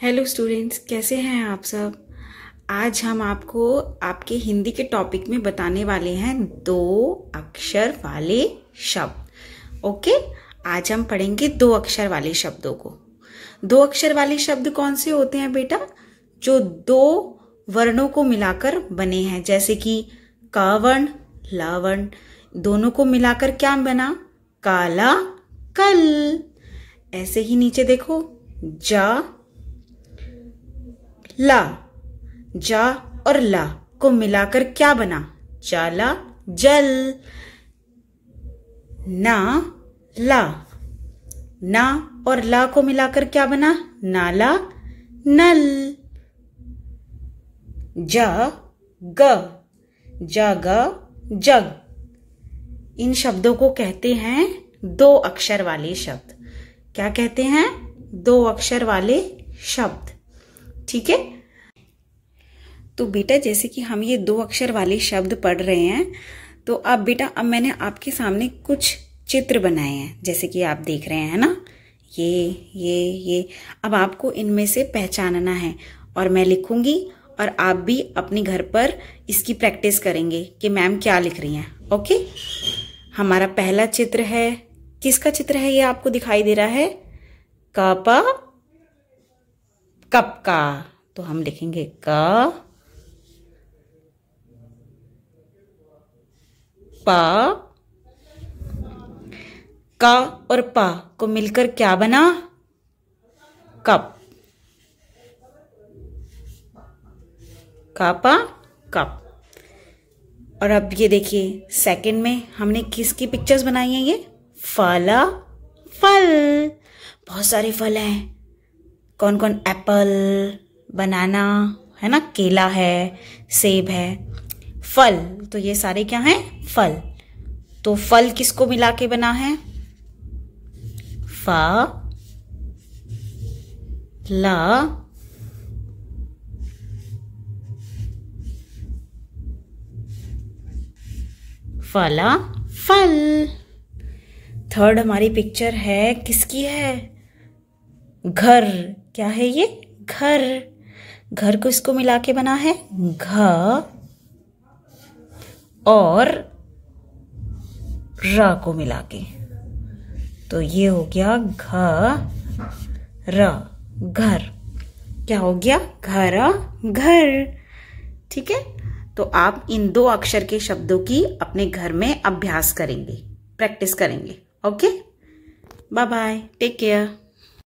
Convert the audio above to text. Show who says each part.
Speaker 1: hello students कैसे हैं आप सब आज हम आपको आपके हिंदी के टॉपिक में बताने वाले हैं दो अक्षर वाले शब्द ओके आज हम पढ़ेंगे दो अक्षर वाले शब्दों को दो अक्षर वाले शब्द कौन से होते हैं बेटा जो दो वर्णों को मिलाकर बने हैं जैसे कि क वर्ण ल वर्ण दोनों को मिलाकर क्या बना काला कल ऐसे ही नीचे देखो ज ला जा और ला को मिलाकर क्या बना जाला जल ना ला ना और ला को मिलाकर क्या बना नाला नल जा ग ग जग इन शब्दों को कहते हैं दो अक्षर वाले शब्द क्या कहते हैं दो अक्षर वाले शब्द ठीक है तो बेटा जैसे कि हम ये दो अक्षर वाले शब्द पढ़ रहे हैं तो अब बेटा अब मैंने आपके सामने कुछ चित्र बनाए हैं जैसे कि आप देख रहे हैं ना ये ये ये अब आपको इनमें से पहचानना है और मैं लिखूंगी और आप भी अपने घर पर इसकी प्रैक्टिस करेंगे कि मैम क्या लिख रही हैं ओके हमारा पहला चित्र है किसका चित्र है ये आपको दिखाई दे रहा है कापा कप का तो हम लिखेंगे क प का और पा को मिलकर क्या बना कप कापा कप और अब ये देखिए सेकंड में हमने किसकी पिक्चर्स बनाई हैं ये फला फल बहुत सारे फल हैं कौन कौन एप्पल बनाना है ना केला है सेब है फल तो ये सारे क्या हैं फल तो फल किसको मिला के बना है फा ला फला फल थर्ड हमारी पिक्चर है किसकी है घर क्या है ये घर घर को इसको मिला के बना है घ और र को मिला के तो ये हो गया घ र घर क्या हो गया घर घर ठीक है तो आप इन दो अक्षर के शब्दों की अपने घर में अभ्यास करेंगे प्रैक्टिस करेंगे okay bye bye take care